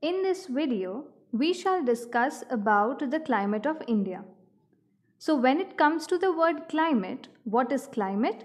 In this video, we shall discuss about the climate of India. So when it comes to the word climate, what is climate?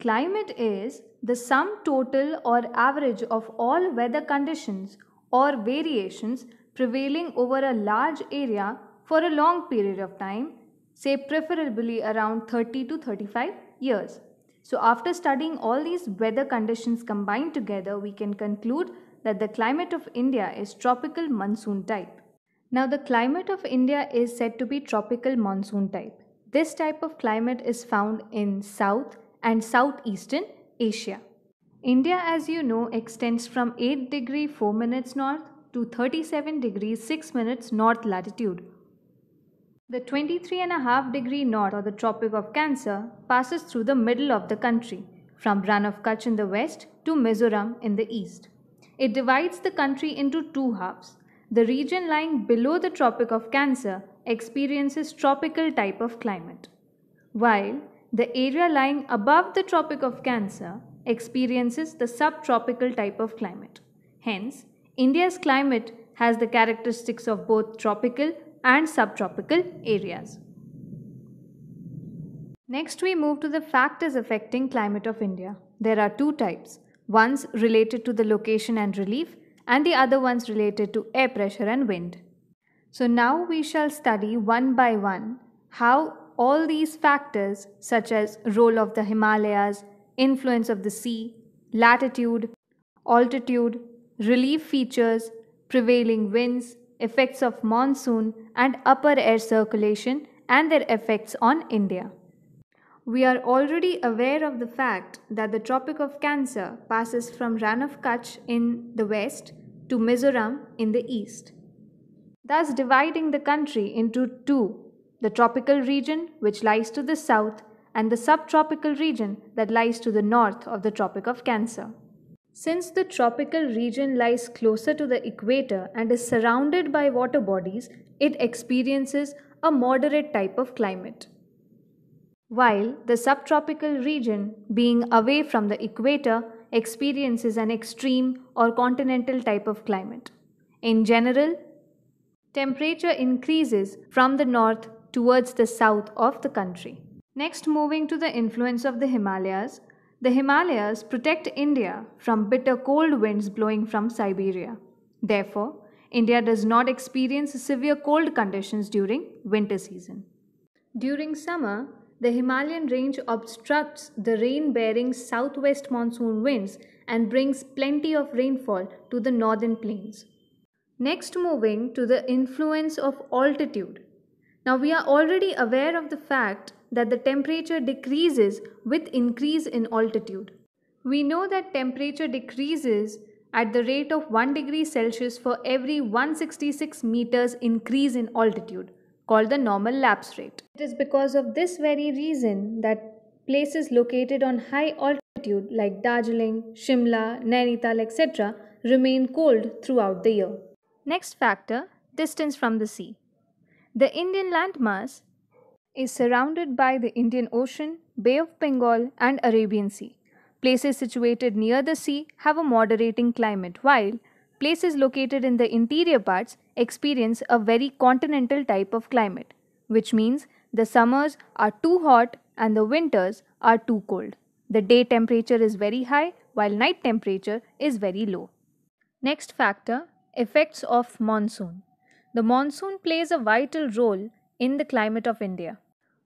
Climate is the sum total or average of all weather conditions or variations prevailing over a large area for a long period of time, say preferably around 30 to 35 years. So after studying all these weather conditions combined together, we can conclude that the climate of India is tropical monsoon type. Now, the climate of India is said to be tropical monsoon type. This type of climate is found in South and Southeastern Asia. India, as you know, extends from 8 degree 4 minutes north to 37 degrees 6 minutes north latitude. The 23.5 degree north or the Tropic of Cancer passes through the middle of the country from Ran of Kutch in the west to Mizoram in the east. It divides the country into two halves. The region lying below the Tropic of Cancer experiences tropical type of climate, while the area lying above the Tropic of Cancer experiences the subtropical type of climate. Hence, India's climate has the characteristics of both tropical and subtropical areas. Next, we move to the factors affecting climate of India. There are two types one's related to the location and relief and the other one's related to air pressure and wind. So now we shall study one by one how all these factors such as role of the Himalayas, influence of the sea, latitude, altitude, relief features, prevailing winds, effects of monsoon and upper air circulation and their effects on India. We are already aware of the fact that the Tropic of Cancer passes from Ran of Kutch in the west to Mizoram in the east, thus dividing the country into two the tropical region, which lies to the south, and the subtropical region that lies to the north of the Tropic of Cancer. Since the tropical region lies closer to the equator and is surrounded by water bodies, it experiences a moderate type of climate while the subtropical region, being away from the equator, experiences an extreme or continental type of climate. In general, temperature increases from the north towards the south of the country. Next, moving to the influence of the Himalayas, the Himalayas protect India from bitter cold winds blowing from Siberia. Therefore, India does not experience severe cold conditions during winter season. During summer, the Himalayan range obstructs the rain bearing southwest monsoon winds and brings plenty of rainfall to the northern plains. Next, moving to the influence of altitude. Now, we are already aware of the fact that the temperature decreases with increase in altitude. We know that temperature decreases at the rate of 1 degree Celsius for every 166 meters increase in altitude called the normal lapse rate. It is because of this very reason that places located on high altitude like Darjeeling, Shimla, Nainital, etc. remain cold throughout the year. Next factor, distance from the sea. The Indian landmass is surrounded by the Indian Ocean, Bay of Bengal and Arabian Sea. Places situated near the sea have a moderating climate while places located in the interior parts experience a very continental type of climate, which means the summers are too hot and the winters are too cold. The day temperature is very high while night temperature is very low. Next factor effects of monsoon. The monsoon plays a vital role in the climate of India.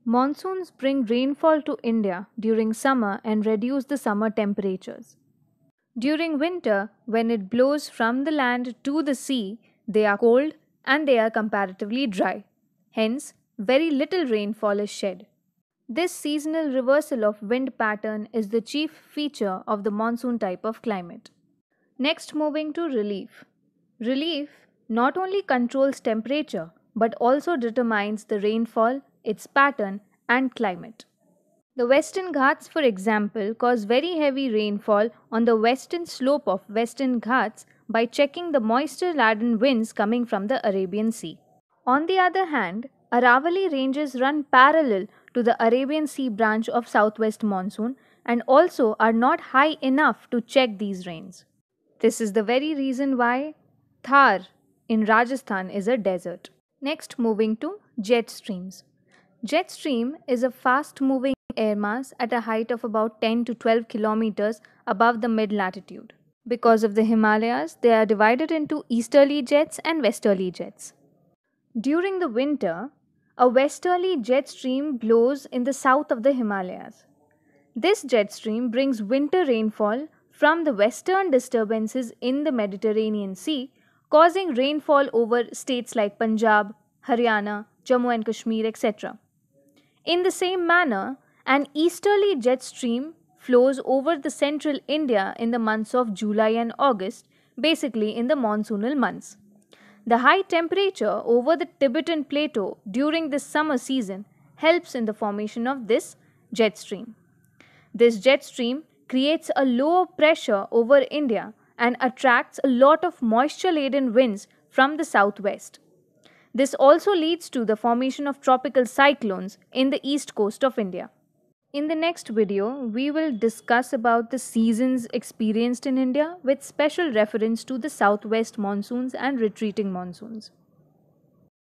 Monsoons bring rainfall to India during summer and reduce the summer temperatures. During winter, when it blows from the land to the sea, they are cold and they are comparatively dry. Hence, very little rainfall is shed. This seasonal reversal of wind pattern is the chief feature of the monsoon type of climate. Next, moving to relief. Relief not only controls temperature but also determines the rainfall, its pattern, and climate. The Western Ghats, for example, cause very heavy rainfall on the western slope of Western Ghats by checking the moisture laden winds coming from the Arabian Sea. On the other hand, Aravalli ranges run parallel to the Arabian Sea branch of southwest monsoon and also are not high enough to check these rains. This is the very reason why Thar in Rajasthan is a desert. Next, moving to jet streams. Jet stream is a fast moving air mass at a height of about 10 to 12 kilometers above the mid latitude. Because of the Himalayas, they are divided into easterly jets and westerly jets. During the winter, a westerly jet stream blows in the south of the Himalayas. This jet stream brings winter rainfall from the western disturbances in the Mediterranean Sea, causing rainfall over states like Punjab, Haryana, Jammu and Kashmir, etc. In the same manner, an easterly jet stream flows over the central India in the months of July and August, basically in the monsoonal months. The high temperature over the Tibetan plateau during this summer season helps in the formation of this jet stream. This jet stream creates a lower pressure over India and attracts a lot of moisture laden winds from the southwest. This also leads to the formation of tropical cyclones in the east coast of India. In the next video, we will discuss about the seasons experienced in India with special reference to the southwest monsoons and retreating monsoons.